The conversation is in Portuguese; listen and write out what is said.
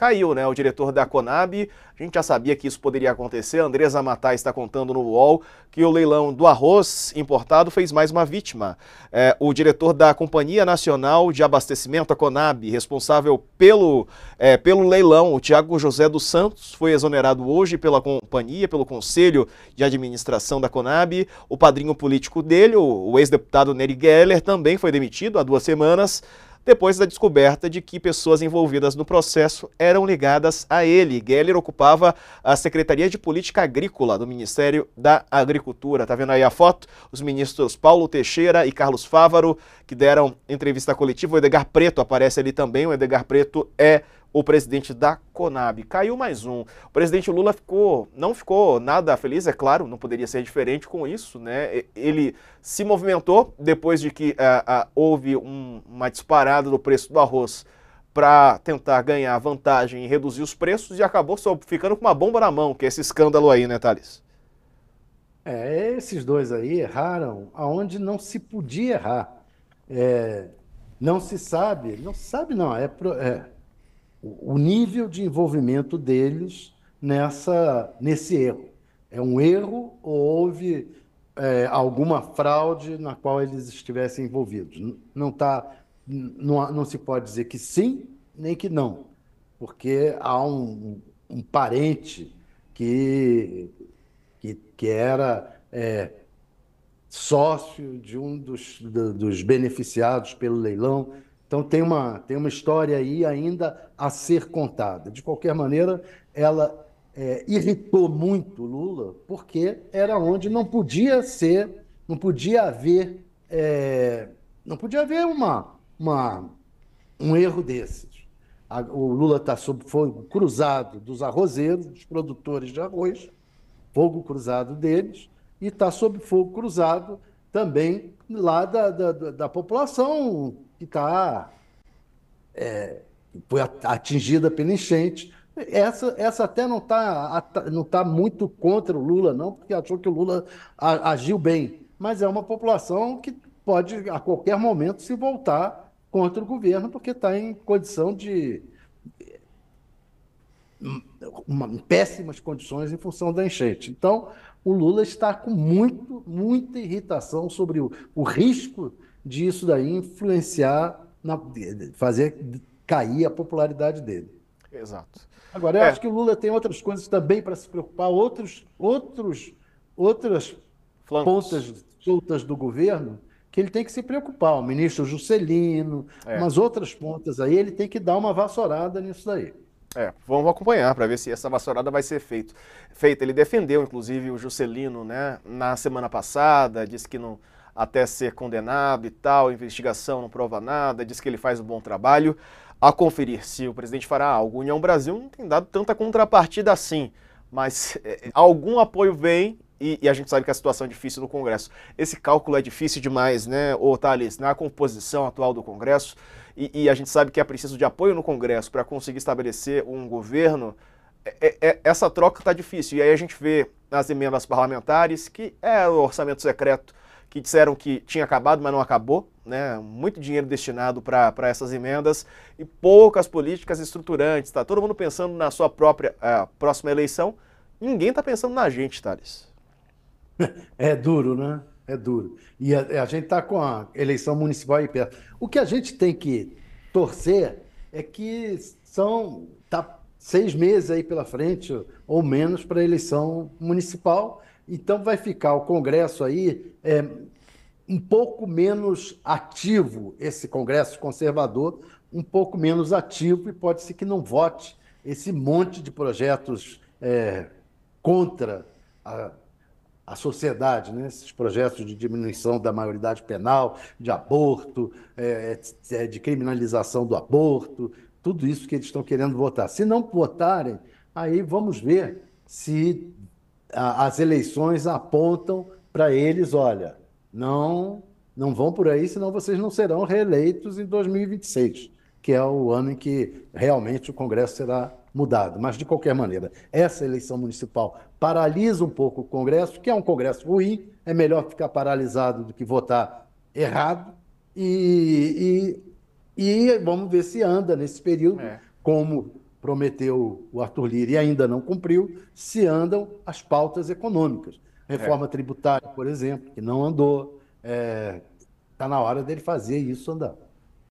caiu, né? O diretor da Conab, a gente já sabia que isso poderia acontecer. A Andresa Matar está contando no UOL que o leilão do arroz importado fez mais uma vítima. É, o diretor da Companhia Nacional de Abastecimento, a Conab, responsável pelo, é, pelo leilão, o Tiago José dos Santos, foi exonerado hoje pela companhia, pelo Conselho de Administração da Conab. O padrinho político dele, o ex-deputado Nery Geller, também foi demitido há duas semanas depois da descoberta de que pessoas envolvidas no processo eram ligadas a ele. Geller ocupava a Secretaria de Política Agrícola do Ministério da Agricultura. Tá vendo aí a foto? Os ministros Paulo Teixeira e Carlos Fávaro, que deram entrevista coletiva. O Edgar Preto aparece ali também. O Edgar Preto é o presidente da Conab. Caiu mais um. O presidente Lula ficou, não ficou nada feliz, é claro, não poderia ser diferente com isso, né? Ele se movimentou depois de que uh, uh, houve um, uma disparada do preço do arroz para tentar ganhar vantagem e reduzir os preços e acabou só ficando com uma bomba na mão, que é esse escândalo aí, né, Thales? É, esses dois aí erraram aonde não se podia errar. É, não se sabe, não se sabe não, é, pro, é o nível de envolvimento deles nessa, nesse erro. É um erro ou houve é, alguma fraude na qual eles estivessem envolvidos? Não, tá, não, não se pode dizer que sim nem que não, porque há um, um parente que, que, que era é, sócio de um dos, dos beneficiados pelo leilão então tem uma, tem uma história aí ainda a ser contada. De qualquer maneira, ela é, irritou muito Lula, porque era onde não podia ser, não podia haver, é, não podia haver uma, uma, um erro desses. A, o Lula está sob fogo cruzado dos arrozeiros, dos produtores de arroz, fogo cruzado deles, e está sob fogo cruzado também lá da, da, da população que está é, foi atingida pela enchente. Essa, essa até não está não tá muito contra o Lula, não, porque achou que o Lula agiu bem. Mas é uma população que pode, a qualquer momento, se voltar contra o governo, porque está em condição de. Uma, em péssimas condições em função da enchente. Então, o Lula está com muito, muita irritação sobre o, o risco disso daí influenciar, na, fazer cair a popularidade dele. Exato. Agora, eu é. acho que o Lula tem outras coisas também para se preocupar, outros, outros, outras Flancos. pontas soltas do governo que ele tem que se preocupar. O ministro Juscelino, é. umas outras pontas aí, ele tem que dar uma vassourada nisso daí. É, vamos acompanhar para ver se essa vassourada vai ser feito, feita. Ele defendeu, inclusive, o Juscelino né, na semana passada, disse que não, até ser condenado e tal, a investigação não prova nada, diz que ele faz um bom trabalho. A conferir se o presidente fará algo. União Brasil não tem dado tanta contrapartida assim, mas é, é, algum apoio vem e, e, a gente sabe que a situação é difícil no Congresso. Esse cálculo é difícil demais, né, ô Thales, na composição atual do Congresso, e, e a gente sabe que é preciso de apoio no Congresso para conseguir estabelecer um governo. É, é, é essa troca está difícil. E aí a gente vê nas emendas parlamentares que é o orçamento secreto que disseram que tinha acabado, mas não acabou. Né? Muito dinheiro destinado para essas emendas e poucas políticas estruturantes. Está todo mundo pensando na sua própria uh, próxima eleição. Ninguém está pensando na gente, Thales. É duro, né? É duro. E a, a gente está com a eleição municipal aí perto. O que a gente tem que torcer é que são tá seis meses aí pela frente ou menos para a eleição municipal então vai ficar o Congresso aí é, um pouco menos ativo, esse Congresso conservador, um pouco menos ativo e pode ser que não vote esse monte de projetos é, contra a, a sociedade, né? esses projetos de diminuição da maioridade penal, de aborto, é, é, é de criminalização do aborto, tudo isso que eles estão querendo votar. Se não votarem, aí vamos ver se as eleições apontam para eles, olha, não não vão por aí, senão vocês não serão reeleitos em 2026, que é o ano em que realmente o Congresso será mudado. Mas, de qualquer maneira, essa eleição municipal paralisa um pouco o Congresso, que é um Congresso ruim, é melhor ficar paralisado do que votar errado. E, e, e vamos ver se anda nesse período, é. como prometeu o Arthur Lira e ainda não cumpriu, se andam as pautas econômicas. Reforma é. tributária, por exemplo, que não andou. Está é, tá na hora dele fazer isso andar.